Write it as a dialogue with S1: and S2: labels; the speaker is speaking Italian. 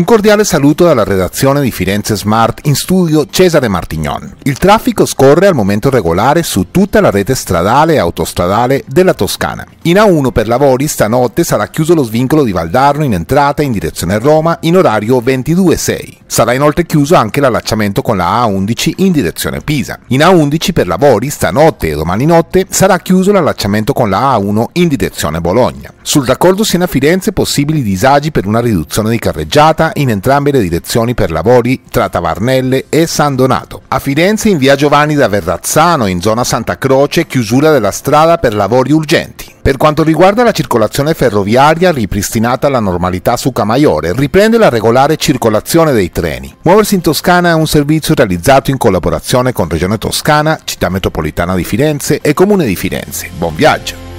S1: Un cordiale saluto dalla redazione di Firenze Smart in studio Cesare Martignon. Il traffico scorre al momento regolare su tutta la rete stradale e autostradale della Toscana. In A1 per lavori stanotte sarà chiuso lo svincolo di Valdarno in entrata in direzione Roma in orario 22.6. Sarà inoltre chiuso anche l'allacciamento con la A11 in direzione Pisa. In A11 per lavori stanotte e domani notte sarà chiuso l'allacciamento con la A1 in direzione Bologna. Sul raccordo Siena-Firenze possibili disagi per una riduzione di carreggiata in entrambe le direzioni per lavori tra Tavarnelle e San Donato. A Firenze in via Giovanni da Verrazzano in zona Santa Croce chiusura della strada per lavori urgenti. Per quanto riguarda la circolazione ferroviaria, ripristinata la normalità su Camaiore, riprende la regolare circolazione dei treni. Muoversi in Toscana è un servizio realizzato in collaborazione con Regione Toscana, Città Metropolitana di Firenze e Comune di Firenze. Buon viaggio!